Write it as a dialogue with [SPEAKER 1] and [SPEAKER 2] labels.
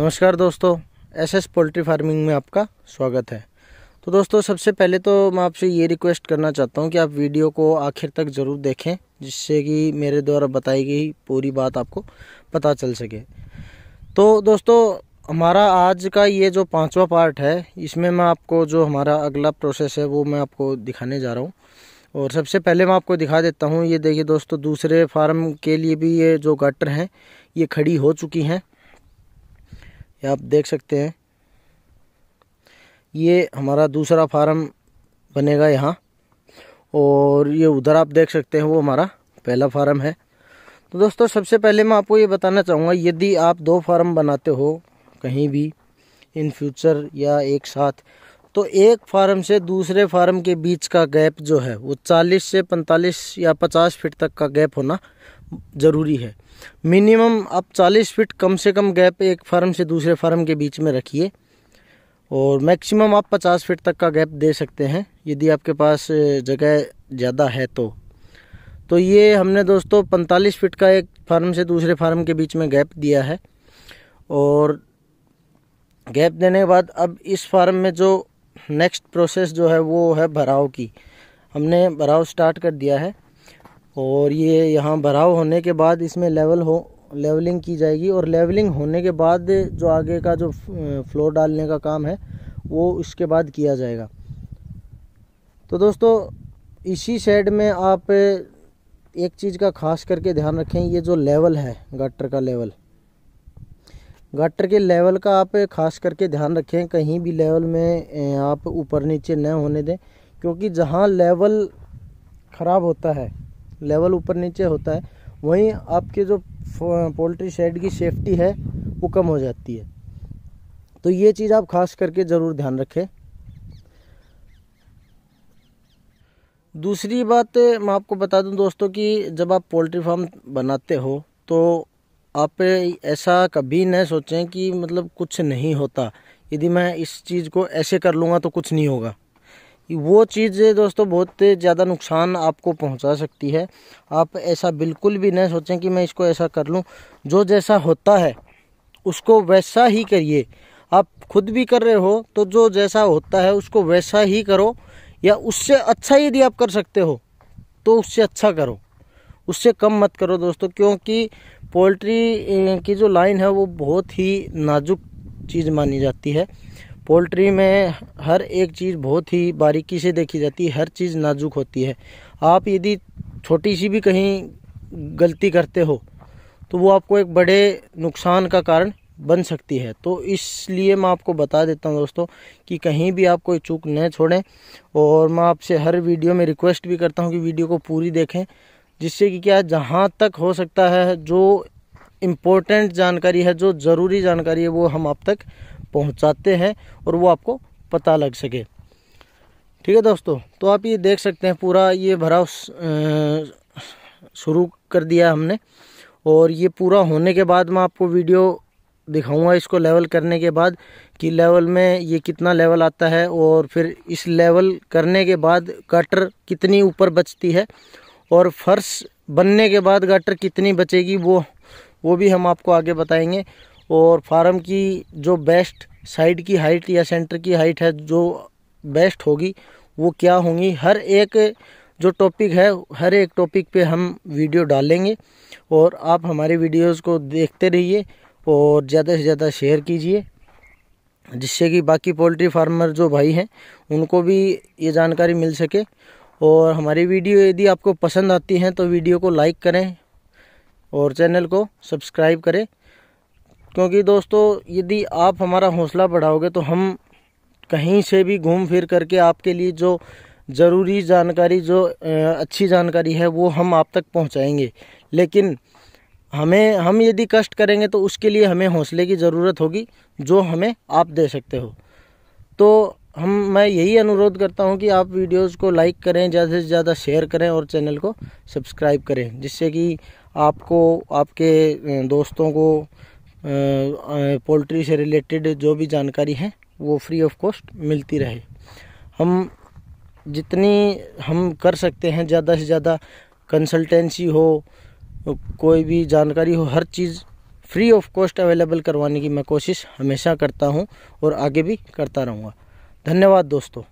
[SPEAKER 1] नमस्कार दोस्तों S S poultry farming में आपका स्वागत है तो दोस्तों सबसे पहले तो मैं आपसे ये रिक्वेस्ट करना चाहता हूँ कि आप वीडियो को आखिर तक ज़रूर देखें जिससे कि मेरे द्वारा बताई गई पूरी बात आपको पता चल सके तो दोस्तों हमारा आज का ये जो पांचवा पार्ट है इसमें मैं आपको जो हमारा अगला प्रोसेस है वो मैं आपको दिखाने जा रहा हूँ और सबसे पहले मैं आपको दिखा देता हूँ ये देखिए दोस्तों दूसरे फार्म के लिए भी ये जो गटर हैं ये खड़ी हो चुकी हैं ये आप देख सकते हैं ये हमारा दूसरा फार्म बनेगा यहाँ और ये उधर आप देख सकते हैं वो हमारा पहला फार्म है तो दोस्तों सबसे पहले मैं आपको ये बताना चाहूँगा यदि आप दो फार्म बनाते हो कहीं भी इन फ्यूचर या एक साथ तो एक फार्म से दूसरे फार्म के बीच का गैप जो है वो 40 से 45 या 50 फीट तक का गैप होना ज़रूरी है मिनिमम आप 40 फीट कम से कम गैप एक फार्म से दूसरे फार्म के बीच में रखिए और मैक्सिमम आप 50 फीट तक का गैप दे सकते हैं यदि आपके पास जगह ज़्यादा है तो तो ये हमने दोस्तों 45 फीट का एक फार्म से दूसरे फार्म के बीच में गैप दिया है और गैप देने के बाद अब इस फार्म में जो नेक्स्ट प्रोसेस जो है वो है भराव की हमने भराव स्टार्ट कर दिया है और ये यहाँ भराव होने के बाद इसमें लेवल हो लेवलिंग की जाएगी और लेवलिंग होने के बाद जो आगे का जो फ्लोर डालने का काम है वो उसके बाद किया जाएगा तो दोस्तों इसी शेड में आप एक चीज़ का खास करके ध्यान रखें ये जो लेवल है गटर का लेवल गाटर के लेवल का आप खास करके ध्यान रखें कहीं भी लेवल में आप ऊपर नीचे न होने दें क्योंकि जहाँ लेवल ख़राब होता है लेवल ऊपर नीचे होता है वहीं आपके जो पोल्ट्री शेड की सेफ्टी है वो कम हो जाती है तो ये चीज़ आप खास करके ज़रूर ध्यान रखें दूसरी बात मैं आपको बता दूं दोस्तों कि जब आप पोल्ट्री फार्म बनाते हो तो आप ऐसा कभी न सोचें कि मतलब कुछ नहीं होता यदि मैं इस चीज़ को ऐसे कर लूँगा तो कुछ नहीं होगा वो चीज़ दोस्तों बहुत ज़्यादा नुकसान आपको पहुंचा सकती है आप ऐसा बिल्कुल भी न सोचें कि मैं इसको ऐसा कर लूं जो जैसा होता है उसको वैसा ही करिए आप खुद भी कर रहे हो तो जो जैसा होता है उसको वैसा ही करो या उससे अच्छा यदि आप कर सकते हो तो उससे अच्छा करो उससे कम मत करो दोस्तों क्योंकि पोल्ट्री की जो लाइन है वो बहुत ही नाजुक चीज़ मानी जाती है पोल्ट्री में हर एक चीज़ बहुत ही बारीकी से देखी जाती है हर चीज़ नाजुक होती है आप यदि छोटी सी भी कहीं गलती करते हो तो वो आपको एक बड़े नुकसान का कारण बन सकती है तो इसलिए मैं आपको बता देता हूँ दोस्तों कि कहीं भी आप कोई चूक न छोड़ें और मैं आपसे हर वीडियो में रिक्वेस्ट भी करता हूँ कि वीडियो को पूरी देखें जिससे कि क्या जहाँ तक हो सकता है जो इम्पोर्टेंट जानकारी है जो ज़रूरी जानकारी है वो हम आप तक पहुँचाते हैं और वो आपको पता लग सके ठीक है दोस्तों तो आप ये देख सकते हैं पूरा ये भराव शुरू कर दिया हमने और ये पूरा होने के बाद मैं आपको वीडियो दिखाऊंगा इसको लेवल करने के बाद कि लेवल में ये कितना लेवल आता है और फिर इस लेवल करने के बाद कटर कितनी ऊपर बचती है और फर्श बनने के बाद गटर कितनी बचेगी वो वो भी हम आपको आगे बताएंगे और फार्म की जो बेस्ट साइड की हाइट या सेंटर की हाइट है जो बेस्ट होगी वो क्या होंगी हर एक जो टॉपिक है हर एक टॉपिक पे हम वीडियो डालेंगे और आप हमारे वीडियोस को देखते रहिए और ज़्यादा से ज़्यादा शेयर कीजिए जिससे कि बाकी पोल्ट्री फार्मर जो भाई हैं उनको भी ये जानकारी मिल सके और हमारी वीडियो यदि आपको पसंद आती हैं तो वीडियो को लाइक करें और चैनल को सब्सक्राइब करें क्योंकि दोस्तों यदि आप हमारा हौसला बढ़ाओगे तो हम कहीं से भी घूम फिर करके आपके लिए जो ज़रूरी जानकारी जो अच्छी जानकारी है वो हम आप तक पहुंचाएंगे लेकिन हमें हम यदि कष्ट करेंगे तो उसके लिए हमें हौसले की ज़रूरत होगी जो हमें आप दे सकते हो तो हम मैं यही अनुरोध करता हूं कि आप वीडियोस को लाइक करें ज़्यादा से ज़्यादा शेयर करें और चैनल को सब्सक्राइब करें जिससे कि आपको आपके दोस्तों को पोल्ट्री से रिलेटेड जो भी जानकारी है वो फ्री ऑफ कॉस्ट मिलती रहे हम जितनी हम कर सकते हैं ज़्यादा से ज़्यादा कंसल्टेंसी हो कोई भी जानकारी हो हर चीज़ फ्री ऑफ कॉस्ट अवेलेबल करवाने की मैं कोशिश हमेशा करता हूं और आगे भी करता रहूंगा धन्यवाद दोस्तों